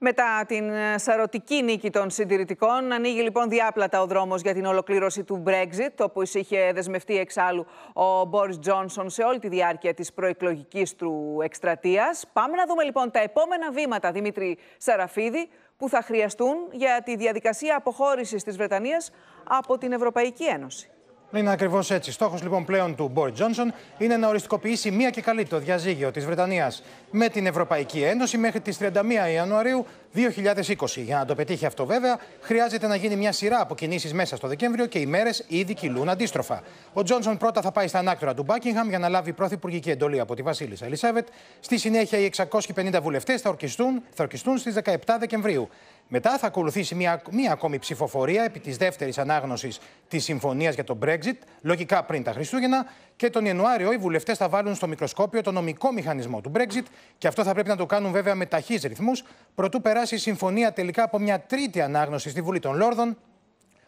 Μετά την ε, σαρωτική νίκη των συντηρητικών, ανοίγει λοιπόν διάπλατα ο δρόμος για την ολοκλήρωση του Brexit, όπου είχε δεσμευτεί εξάλλου ο Μπόρι Τζόνσον σε όλη τη διάρκεια της προεκλογικής του εκστρατείας. Πάμε να δούμε λοιπόν τα επόμενα βήματα, Δημήτρη Σαραφίδη, που θα χρειαστούν για τη διαδικασία αποχώρησης της Βρετανίας από την Ευρωπαϊκή Ένωση. Είναι ακριβώς έτσι. Στόχος λοιπόν πλέον του Μπόρι Τζόνσον είναι να οριστικοποιήσει μία και καλή το διαζύγιο της Βρετανίας με την Ευρωπαϊκή Ένωση μέχρι τις 31 Ιανουαρίου 2020. Για να το πετύχει αυτό, βέβαια, χρειάζεται να γίνει μια σειρά από κινήσει μέσα στο Δεκέμβριο και οι μέρες ήδη κυλούν αντίστροφα. Ο Τζόνσον πρώτα θα πάει στα ανάκτορα του Μπάκιγχαμ για να λάβει πρωθυπουργική εντολή από τη Βασίλισσα Ελισάβετ. Στη συνέχεια, οι 650 βουλευτές θα ορκιστούν, θα ορκιστούν στις 17 Δεκεμβρίου. Μετά θα ακολουθήσει μία, μία ακόμη ψηφοφορία επί της δεύτερης ανάγνωσης της συμφωνίας για το Brexit, λογικά πριν τα Χριστούγεννα. Και τον Ιανουάριο οι βουλευτές θα βάλουν στο μικροσκόπιο το νομικό μηχανισμό του Brexit. Και αυτό θα πρέπει να το κάνουν βέβαια με ταχύς ρυθμούς, προτού περάσει η συμφωνία τελικά από μια τρίτη ανάγνωση στη Βουλή των Λόρδων,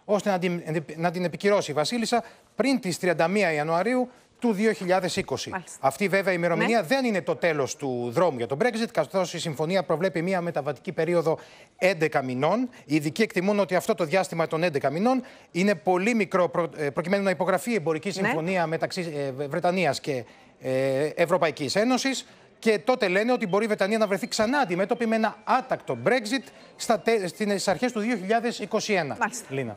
ώστε να την, να την επικυρώσει η Βασίλισσα πριν τις 31 Ιανουαρίου του 2020. Αυτή βέβαια η ημερομηνία ναι. δεν είναι το τέλος του δρόμου για τον Brexit, καθώς η συμφωνία προβλέπει μια μεταβατική περίοδο 11 μηνών. Οι ειδικοί εκτιμούν ότι αυτό το διάστημα των 11 μηνών είναι πολύ μικρό ε, προκειμένου να υπογραφεί η εμπορική ναι. συμφωνία μεταξύ ε, Βρετανίας και ε, Ευρωπαϊκής Ένωσης. Και τότε λένε ότι μπορεί η Βρετανία να βρεθεί ξανά αντιμέτωπη με ένα άτακτο Brexit στις αρχές του 2021. Λίνα.